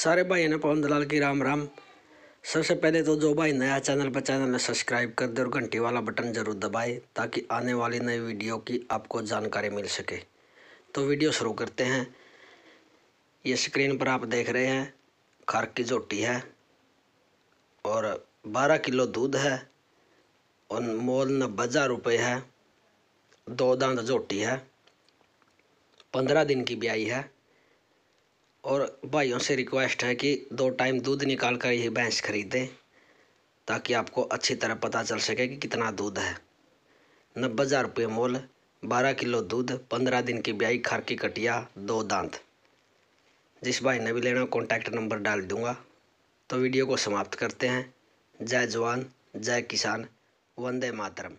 सारे भाई ने पवन दलाल की राम राम सबसे पहले तो जो भाई नया चैनल पर चैनल ने सब्सक्राइब कर दे और घंटी वाला बटन ज़रूर दबाए ताकि आने वाली नई वीडियो की आपको जानकारी मिल सके तो वीडियो शुरू करते हैं ये स्क्रीन पर आप देख रहे हैं खार की जोटी है और 12 किलो दूध है और मोल नब्बे हज़ार रुपये है दो दांत जोटी है पंद्रह दिन की ब्याई है और भाइयों से रिक्वेस्ट है कि दो टाइम दूध निकाल कर ये भैंस खरीदें ताकि आपको अच्छी तरह पता चल सके कि कितना दूध है नब्बे हज़ार रुपये मोल बारह किलो दूध पंद्रह दिन की ब्याई खार की कटिया दो दांत जिस भाई ने भी लेना कॉन्टैक्ट नंबर डाल दूंगा तो वीडियो को समाप्त करते हैं जय जवान जय किसान वंदे मातरम